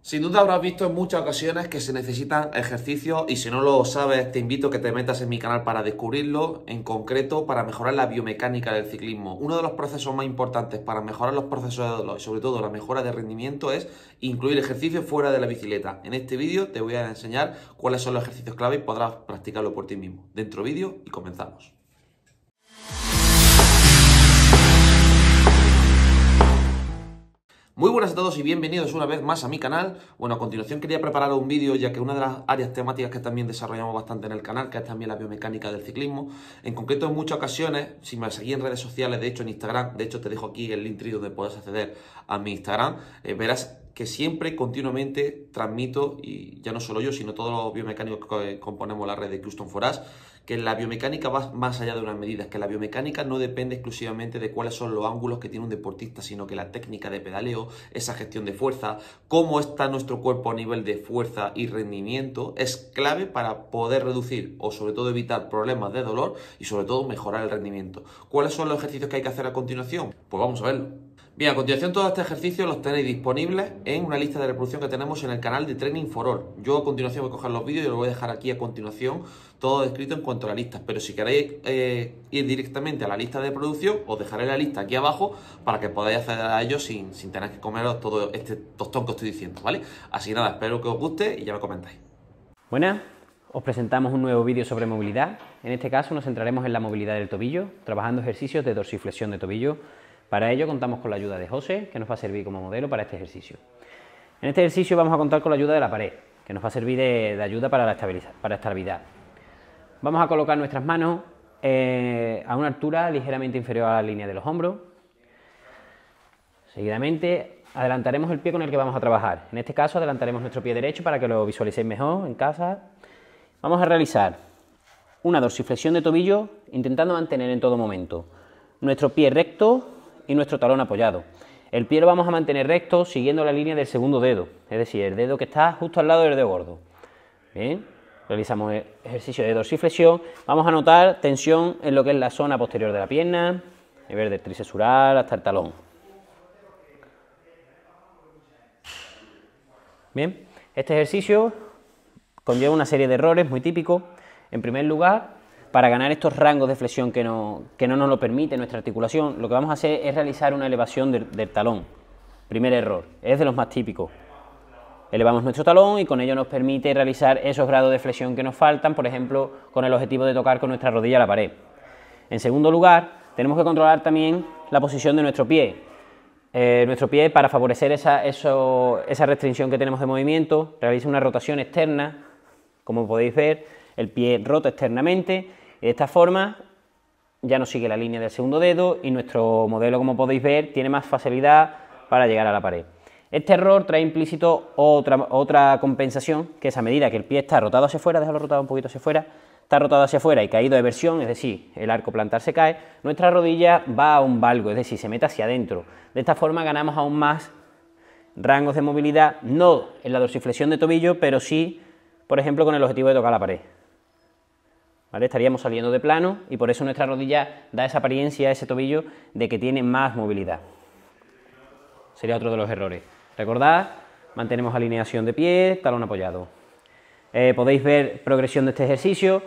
Sin duda habrás visto en muchas ocasiones que se necesitan ejercicios y si no lo sabes te invito a que te metas en mi canal para descubrirlo, en concreto para mejorar la biomecánica del ciclismo. Uno de los procesos más importantes para mejorar los procesos de dolor y sobre todo la mejora de rendimiento es incluir ejercicios fuera de la bicicleta. En este vídeo te voy a enseñar cuáles son los ejercicios clave y podrás practicarlo por ti mismo. Dentro vídeo y comenzamos. Muy buenas a todos y bienvenidos una vez más a mi canal. Bueno, a continuación quería preparar un vídeo ya que una de las áreas temáticas que también desarrollamos bastante en el canal, que es también la biomecánica del ciclismo, en concreto en muchas ocasiones, si me seguís en redes sociales, de hecho en Instagram, de hecho te dejo aquí el link donde puedes acceder a mi Instagram, eh, verás que siempre continuamente transmito, y ya no solo yo, sino todos los biomecánicos que eh, componemos la red de Custom for que la biomecánica va más allá de unas medidas, que la biomecánica no depende exclusivamente de cuáles son los ángulos que tiene un deportista, sino que la técnica de pedaleo, esa gestión de fuerza, cómo está nuestro cuerpo a nivel de fuerza y rendimiento, es clave para poder reducir o sobre todo evitar problemas de dolor y sobre todo mejorar el rendimiento. ¿Cuáles son los ejercicios que hay que hacer a continuación? Pues vamos a verlo. Bien, a continuación todos estos ejercicios los tenéis disponibles en una lista de reproducción que tenemos en el canal de Training for All. Yo a continuación voy a coger los vídeos y los voy a dejar aquí a continuación todo descrito en cuanto a la lista. Pero si queréis eh, ir directamente a la lista de reproducción, os dejaré la lista aquí abajo para que podáis acceder a ellos sin, tener que comeros todo este tostón que os estoy diciendo, ¿vale? Así nada, espero que os guste y ya me comentáis. Buenas, os presentamos un nuevo vídeo sobre movilidad. En este caso nos centraremos en la movilidad del tobillo, trabajando ejercicios de dorsiflexión de tobillo para ello contamos con la ayuda de José, que nos va a servir como modelo para este ejercicio. En este ejercicio vamos a contar con la ayuda de la pared, que nos va a servir de, ayuda para la estabilidad, Vamos a colocar nuestras manos eh, a una altura ligeramente inferior a la línea de los hombros. Seguidamente adelantaremos el pie con el que vamos a trabajar. En este caso adelantaremos nuestro pie derecho para que lo visualicéis mejor en casa. Vamos a realizar una dorsiflexión de tobillo intentando mantener en todo momento nuestro pie recto y nuestro talón apoyado. El pie lo vamos a mantener recto siguiendo la línea del segundo dedo, es decir, el dedo que está justo al lado del dedo gordo. Bien, realizamos el ejercicio de dorsiflexión. Vamos a notar tensión en lo que es la zona posterior de la pierna, el verde del hasta el talón. Bien, este ejercicio conlleva una serie de errores muy típicos. En primer lugar, para ganar estos rangos de flexión que no, nos lo permite nuestra articulación, lo que vamos a hacer es realizar una elevación del, talón. Primer error, es de los más típicos. Elevamos nuestro talón y con ello nos permite realizar esos grados de flexión que nos faltan, por ejemplo, con el objetivo de tocar con nuestra rodilla la pared. En segundo lugar, tenemos que controlar también la posición de nuestro pie. Eh, nuestro pie, para favorecer esa, esa restricción que tenemos de movimiento, realiza una rotación externa, como podéis ver, el pie rota externamente de esta forma ya no sigue la línea del segundo dedo y nuestro modelo, como podéis ver, tiene más facilidad para llegar a la pared. Este error trae implícito otra, otra compensación, que es a medida que el pie está rotado hacia afuera, déjalo rotado un poquito hacia afuera, está rotado hacia afuera y caído de versión, es decir, el arco plantar se cae, nuestra rodilla va a un valgo, es decir, se mete hacia adentro. De esta forma ganamos aún más rangos de movilidad, no en la dorsiflexión de tobillo, pero sí, por ejemplo, con el objetivo de tocar la pared. Estaríamos saliendo de plano y por eso nuestra rodilla da esa apariencia, a ese tobillo, de que tiene más movilidad. Sería otro de los errores. Recordad, mantenemos alineación de pie, talón apoyado. Eh, podéis ver progresión de este ejercicio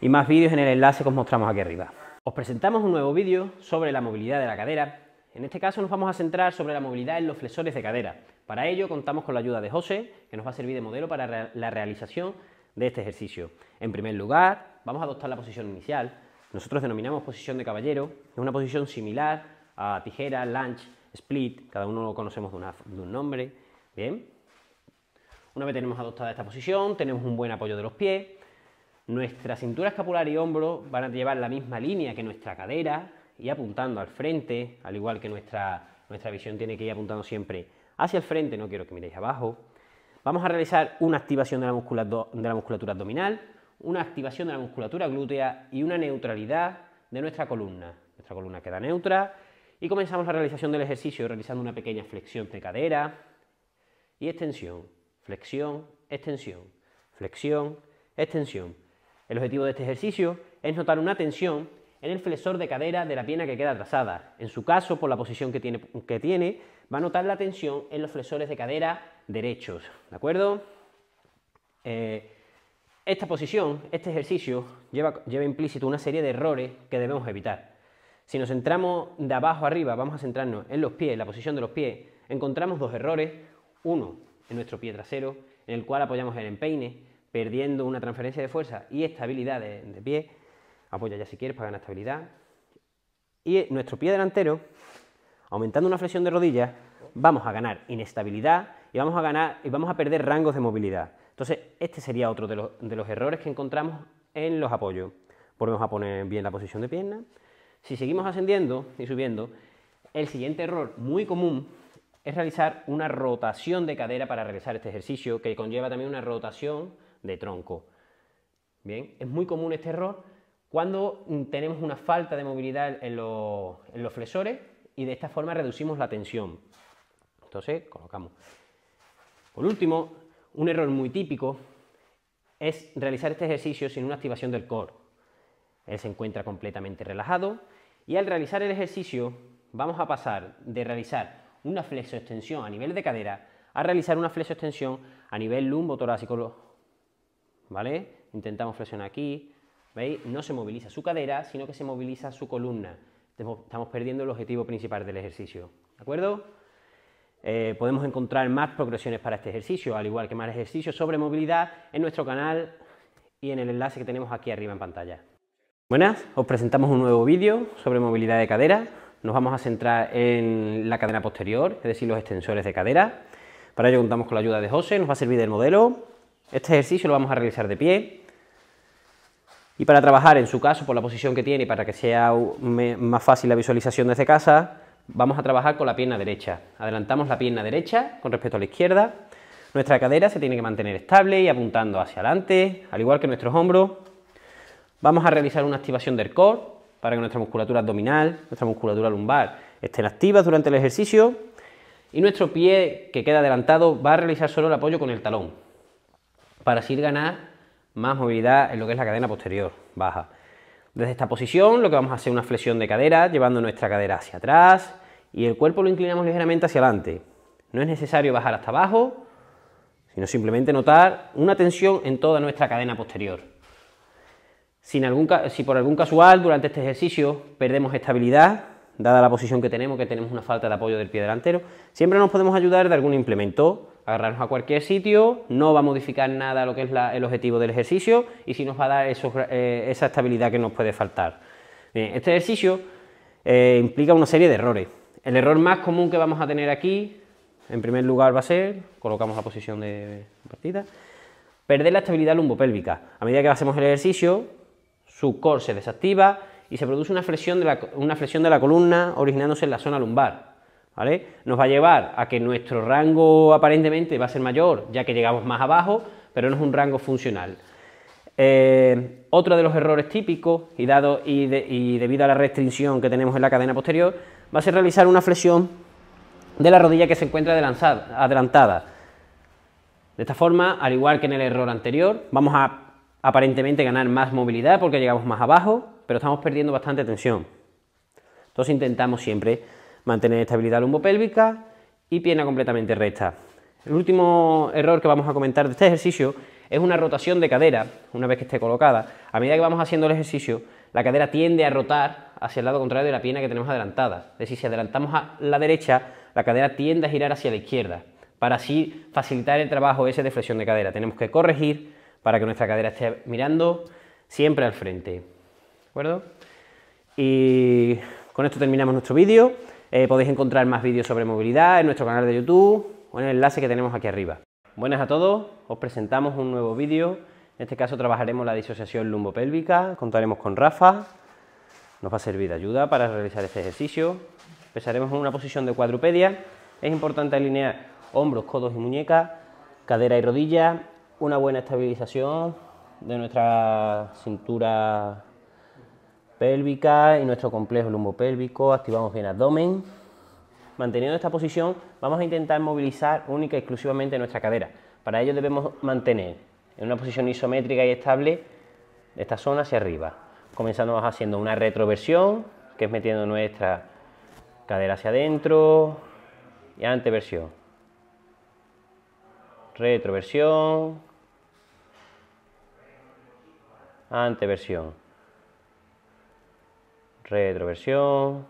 y más vídeos en el enlace que os mostramos aquí arriba. Os presentamos un nuevo vídeo sobre la movilidad de la cadera. En este caso nos vamos a centrar sobre la movilidad en los flexores de cadera. Para ello contamos con la ayuda de José, que nos va a servir de modelo para la realización de este ejercicio. En primer lugar, vamos a adoptar la posición inicial. Nosotros denominamos posición de caballero, es una posición similar a tijera, lunge, split, cada uno lo conocemos de, un nombre, ¿bien? Una vez tenemos adoptada esta posición, tenemos un buen apoyo de los pies, nuestra cintura escapular y hombro van a llevar la misma línea que nuestra cadera y apuntando al frente, al igual que nuestra, visión tiene que ir apuntando siempre hacia el frente, no quiero que miréis abajo. Vamos a realizar una activación de la musculatura abdominal, una activación de la musculatura glútea y una neutralidad de nuestra columna. Nuestra columna queda neutra y comenzamos la realización del ejercicio realizando una pequeña flexión de cadera y extensión, flexión, extensión, flexión, extensión. El objetivo de este ejercicio es notar una tensión en el flexor de cadera de la pierna que queda atrasada. En su caso, por la posición que tiene, que tiene va a notar la tensión en los flexores de cadera derechos. ¿De acuerdo? Eh, esta posición, este ejercicio, lleva, implícito una serie de errores que debemos evitar. Si nos centramos de abajo arriba, vamos a centrarnos en los pies, en la posición de los pies, encontramos dos errores. Uno, en nuestro pie trasero, en el cual apoyamos el empeine, perdiendo una transferencia de fuerza y estabilidad de, pie. Apoya ya si quieres para ganar estabilidad. Y nuestro pie delantero, aumentando una flexión de rodillas, vamos a ganar inestabilidad y vamos a ganar y vamos a perder rangos de movilidad. Entonces, este sería otro de los, errores que encontramos en los apoyos. Volvemos a poner bien la posición de pierna. Si seguimos ascendiendo y subiendo, el siguiente error muy común es realizar una rotación de cadera para realizar este ejercicio, que conlleva también una rotación de tronco. Bien, es muy común este error cuando tenemos una falta de movilidad en los, en los flexores y de esta forma reducimos la tensión. Entonces, colocamos. Por último, un error muy típico es realizar este ejercicio sin una activación del core. Él se encuentra completamente relajado y al realizar el ejercicio vamos a pasar de realizar una flexo-extensión a nivel de cadera a realizar una flexo-extensión a nivel lumbo torácico. ¿Vale? Intentamos flexionar aquí, ¿veis? No se moviliza su cadera, sino que se moviliza su columna. Estamos perdiendo el objetivo principal del ejercicio. ¿De acuerdo? Eh, podemos encontrar más progresiones para este ejercicio, al igual que más ejercicios sobre movilidad en nuestro canal y en el enlace que tenemos aquí arriba en pantalla. Buenas, os presentamos un nuevo vídeo sobre movilidad de cadera. Nos vamos a centrar en la cadena posterior, es decir, los extensores de cadera. Para ello contamos con la ayuda de José, nos va a servir de modelo. Este ejercicio lo vamos a realizar de pie. Y para trabajar, en su caso, por la posición que tiene y para que sea más fácil la visualización desde casa, Vamos a trabajar con la pierna derecha. Adelantamos la pierna derecha con respecto a la izquierda. Nuestra cadera se tiene que mantener estable y apuntando hacia adelante, al igual que nuestros hombros. Vamos a realizar una activación del core para que nuestra musculatura abdominal, nuestra musculatura lumbar estén activas durante el ejercicio. Y nuestro pie que queda adelantado va a realizar solo el apoyo con el talón para así ganar más movilidad en lo que es la cadena posterior baja. Desde esta posición lo que vamos a hacer es una flexión de cadera, llevando nuestra cadera hacia atrás y el cuerpo lo inclinamos ligeramente hacia adelante. No es necesario bajar hasta abajo, sino simplemente notar una tensión en toda nuestra cadena posterior. si por algún casual durante este ejercicio perdemos estabilidad, dada la posición que tenemos, que tenemos una falta de apoyo del pie delantero, siempre nos podemos ayudar de algún implemento agarrarnos a cualquier sitio, no va a modificar nada lo que es el objetivo del ejercicio y si nos va a dar eh, esa estabilidad que nos puede faltar. este ejercicio eh, implica una serie de errores. El error más común que vamos a tener aquí, en primer lugar, va a ser, colocamos la posición de partida, perder la estabilidad lumbopélvica. A medida que hacemos el ejercicio, su core se desactiva y se produce una flexión de una flexión de la columna originándose en la zona lumbar. Nos va a llevar a que nuestro rango aparentemente va a ser mayor, ya que llegamos más abajo, pero no es un rango funcional. Eh, otro de los errores típicos, y, dado, y, y debido a la restricción que tenemos en la cadena posterior, va a ser realizar una flexión de la rodilla que se encuentra adelantada. De esta forma, al igual que en el error anterior, vamos a aparentemente ganar más movilidad porque llegamos más abajo, pero estamos perdiendo bastante tensión. Entonces intentamos siempre mantener estabilidad lumbopélvica y pierna completamente recta. El último error que vamos a comentar de este ejercicio es una rotación de cadera, una vez que esté colocada. A medida que vamos haciendo el ejercicio, la cadera tiende a rotar hacia el lado contrario de la pierna que tenemos adelantada. Es decir, si adelantamos a la derecha, la cadera tiende a girar hacia la izquierda, para así facilitar el trabajo ese de flexión de cadera. Tenemos que corregir para que nuestra cadera esté mirando siempre al frente. ¿De acuerdo? Y con esto terminamos nuestro vídeo. Eh, podéis encontrar más vídeos sobre movilidad en nuestro canal de YouTube o en el enlace que tenemos aquí arriba. Buenas a todos, os presentamos un nuevo vídeo. En este caso trabajaremos la disociación lumbopélvica, contaremos con Rafa, nos va a servir de ayuda para realizar este ejercicio. Empezaremos en una posición de cuadrupedia. Es importante alinear hombros, codos y muñecas, cadera y rodilla, una buena estabilización de nuestra cintura pélvica y nuestro complejo lumbopélvico, activamos bien abdomen. Manteniendo esta posición, vamos a intentar movilizar única y exclusivamente nuestra cadera. Para ello debemos mantener en una posición isométrica y estable esta zona hacia arriba. Comenzamos haciendo una retroversión, que es metiendo nuestra cadera hacia adentro y anteversión. Retroversión, anteversión retroversión.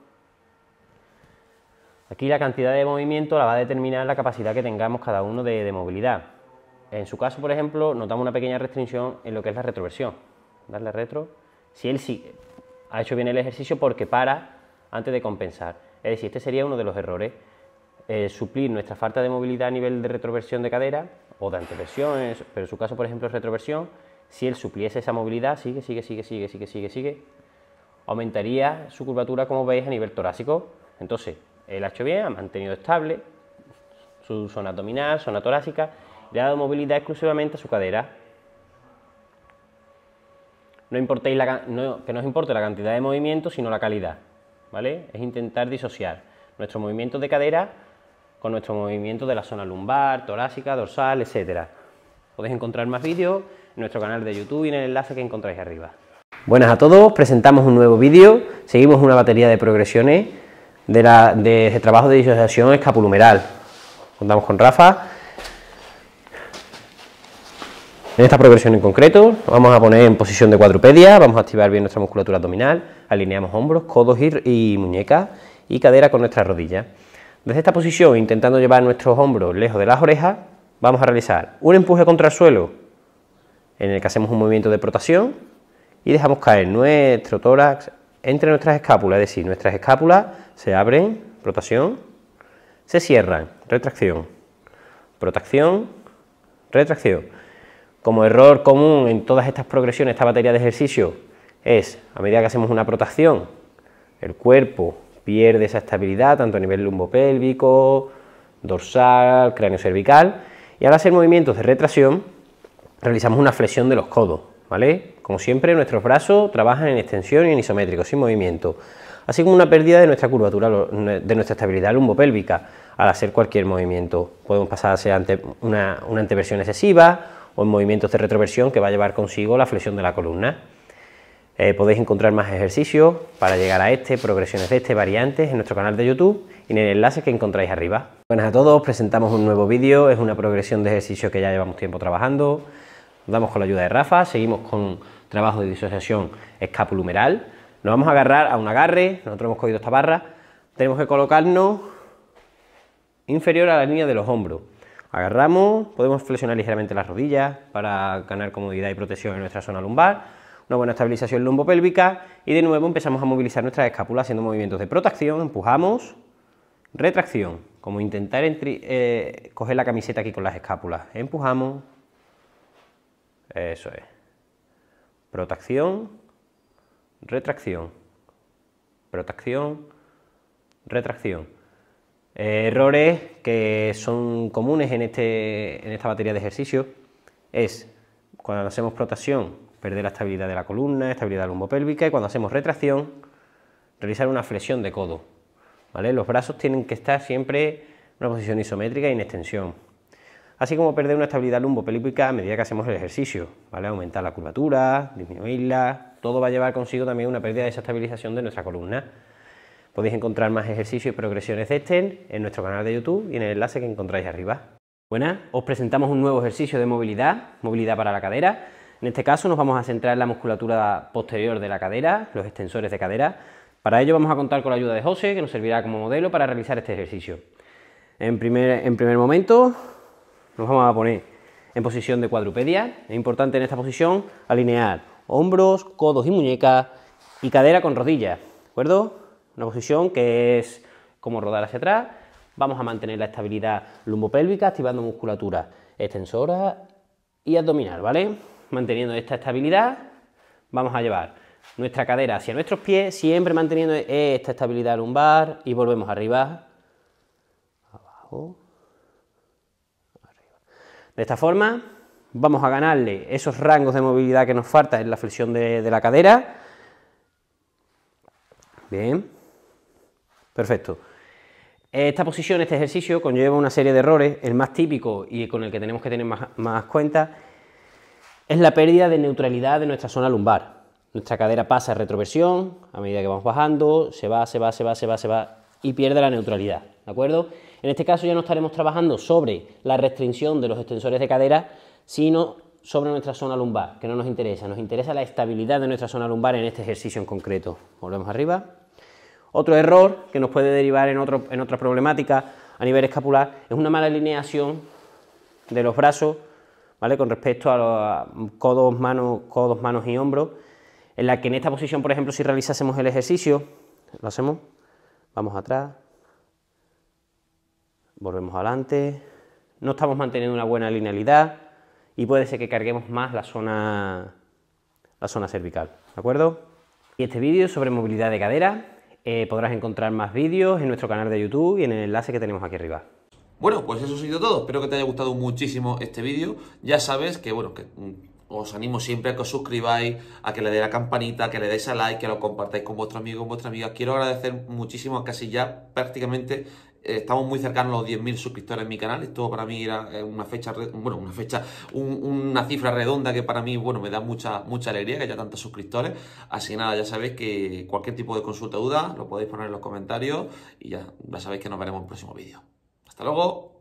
Aquí la cantidad de movimiento la va a determinar la capacidad que tengamos cada uno de, movilidad. En su caso, por ejemplo, notamos una pequeña restricción en lo que es la retroversión. Darle retro. Si él sí ha hecho bien el ejercicio porque para antes de compensar. Es decir, este sería uno de los errores. Eh, suplir nuestra falta de movilidad a nivel de retroversión de cadera o de anteversión, pero en su caso, por ejemplo, es retroversión. Si él supliese esa movilidad, sigue, sigue, sigue, sigue, sigue, sigue, sigue, aumentaría su curvatura, como veis, a nivel torácico. Entonces, el ha bien, ha mantenido estable su zona abdominal, zona torácica, le ha dado movilidad exclusivamente a su cadera. No, importéis la, que no os importe la cantidad de movimiento, sino la calidad. ¿vale? Es intentar disociar nuestro movimiento de cadera con nuestro movimiento de la zona lumbar, torácica, dorsal, etc. Podéis encontrar más vídeos en nuestro canal de YouTube y en el enlace que encontráis arriba. Buenas a todos, presentamos un nuevo vídeo, seguimos una batería de progresiones de, trabajo de disociación escapulumeral. Contamos con Rafa. En esta progresión en concreto vamos a poner en posición de cuadrupedia, vamos a activar bien nuestra musculatura abdominal, alineamos hombros, codos y, y muñecas y cadera con nuestra rodilla. Desde esta posición, intentando llevar nuestros hombros lejos de las orejas, vamos a realizar un empuje contra el suelo en el que hacemos un movimiento de protación y dejamos caer nuestro tórax entre nuestras escápulas, es decir, nuestras escápulas se abren, rotación, se cierran, retracción, protección retracción. Como error común en todas estas progresiones, esta batería de ejercicio, es a medida que hacemos una protacción, el cuerpo pierde esa estabilidad tanto a nivel lumbopélvico, dorsal, cráneo cervical, y al hacer movimientos de retracción, realizamos una flexión de los codos, ¿vale? Como siempre, nuestros brazos trabajan en extensión y en isométrico, sin movimiento, así como una pérdida de nuestra curvatura, de nuestra estabilidad lumbopélvica al hacer cualquier movimiento. Podemos pasar a una, una anteversión excesiva o en movimientos de retroversión que va a llevar consigo la flexión de la columna. Eh, podéis encontrar más ejercicios para llegar a este, progresiones de este, variantes en nuestro canal de YouTube y en el enlace que encontráis arriba. Buenas a todos, presentamos un nuevo vídeo, es una progresión de ejercicios que ya llevamos tiempo trabajando. damos con la ayuda de Rafa, seguimos con trabajo de disociación escapulumeral. Nos vamos a agarrar a un agarre, nosotros hemos cogido esta barra, tenemos que colocarnos inferior a la línea de los hombros. Agarramos, podemos flexionar ligeramente las rodillas para ganar comodidad y protección en nuestra zona lumbar una buena estabilización lumbopélvica y de nuevo empezamos a movilizar nuestras escápulas haciendo movimientos de protección, empujamos, retracción, como intentar eh, coger la camiseta aquí con las escápulas, empujamos, eso es. Protacción, retracción. Protacción, retracción. Errores que son comunes en, este, esta batería de ejercicio es cuando hacemos protacción perder la estabilidad de la columna, estabilidad lumbopélvica y cuando hacemos retracción realizar una flexión de codo. ¿vale? Los brazos tienen que estar siempre en una posición isométrica y en extensión así como perder una estabilidad lumbopélvica a medida que hacemos el ejercicio, ¿vale? Aumentar la curvatura, disminuirla, todo va a llevar consigo también una pérdida de esa estabilización de nuestra columna. Podéis encontrar más ejercicios y progresiones de este en nuestro canal de YouTube y en el enlace que encontráis arriba. Buenas, os presentamos un nuevo ejercicio de movilidad, movilidad para la cadera. En este caso nos vamos a centrar en la musculatura posterior de la cadera, los extensores de cadera. Para ello vamos a contar con la ayuda de José, que nos servirá como modelo para realizar este ejercicio. en primer momento nos vamos a poner en posición de cuadrupedia. Es importante en esta posición alinear hombros, codos y muñecas y cadera con rodillas. ¿De acuerdo? Una posición que es como rodar hacia atrás. Vamos a mantener la estabilidad lumbopélvica activando musculatura extensora y abdominal, ¿vale? Manteniendo esta estabilidad, vamos a llevar nuestra cadera hacia nuestros pies, siempre manteniendo esta estabilidad lumbar y volvemos arriba, abajo, de esta forma vamos a ganarle esos rangos de movilidad que nos falta en la flexión de, la cadera. Bien, perfecto. Esta posición, este ejercicio, conlleva una serie de errores. El más típico y con el que tenemos que tener más, cuenta es la pérdida de neutralidad de nuestra zona lumbar. Nuestra cadera pasa a retroversión a medida que vamos bajando, se va, se va, se va, se va, se va y pierde la neutralidad. ¿De acuerdo? En este caso ya no estaremos trabajando sobre la restricción de los extensores de cadera, sino sobre nuestra zona lumbar, que no nos interesa, nos interesa la estabilidad de nuestra zona lumbar en este ejercicio en concreto. Volvemos arriba. Otro error que nos puede derivar en, otra problemática a nivel escapular es una mala alineación de los brazos ¿vale? con respecto a, los, codos, manos, codos, manos y hombros, en la que en esta posición, por ejemplo, si realizásemos el ejercicio, lo hacemos, vamos atrás, volvemos adelante, no estamos manteniendo una buena linealidad y puede ser que carguemos más la zona, la zona cervical, ¿de acuerdo? Y este vídeo sobre movilidad de cadera eh, podrás encontrar más vídeos en nuestro canal de YouTube y en el enlace que tenemos aquí arriba. Bueno, pues eso ha sido todo. Espero que te haya gustado muchísimo este vídeo. Ya sabes que, bueno, que mm, os animo siempre a que os suscribáis, a que le deis la campanita, a que le deis a like, que lo compartáis con vuestro amigo, con vuestra amiga. Quiero agradecer muchísimo a casi ya prácticamente estamos muy cercanos a los 10.000 suscriptores en mi canal. Esto para mí era eh, una fecha, bueno, una fecha, una cifra redonda que para mí, bueno, me da mucha, mucha alegría que haya tantos suscriptores. Así que nada, ya sabéis que cualquier tipo de consulta o duda lo podéis poner en los comentarios y ya, ya sabéis que nos veremos en el próximo vídeo. Hasta luego.